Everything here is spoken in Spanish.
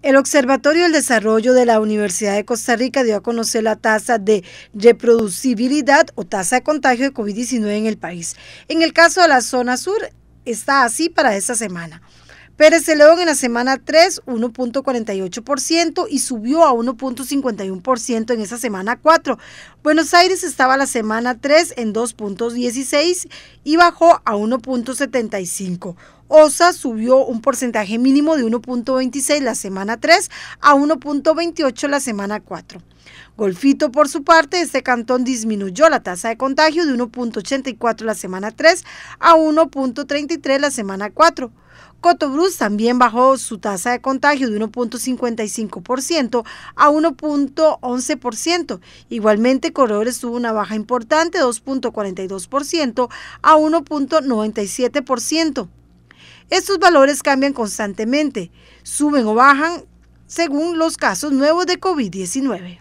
El Observatorio del Desarrollo de la Universidad de Costa Rica dio a conocer la tasa de reproducibilidad o tasa de contagio de COVID-19 en el país. En el caso de la zona sur, está así para esta semana. Pérez de León en la semana 3, 1.48% y subió a 1.51% en esa semana 4. Buenos Aires estaba la semana 3 en 2.16 y bajó a 1.75. OSA subió un porcentaje mínimo de 1.26 la semana 3 a 1.28 la semana 4. Golfito, por su parte, este cantón disminuyó la tasa de contagio de 1.84 la semana 3 a 1.33 la semana 4. Cotobruz también bajó su tasa de contagio de 1.55% a 1.11%. Igualmente, Corredores tuvo una baja importante, 2.42% a 1.97%. Estos valores cambian constantemente, suben o bajan según los casos nuevos de COVID-19.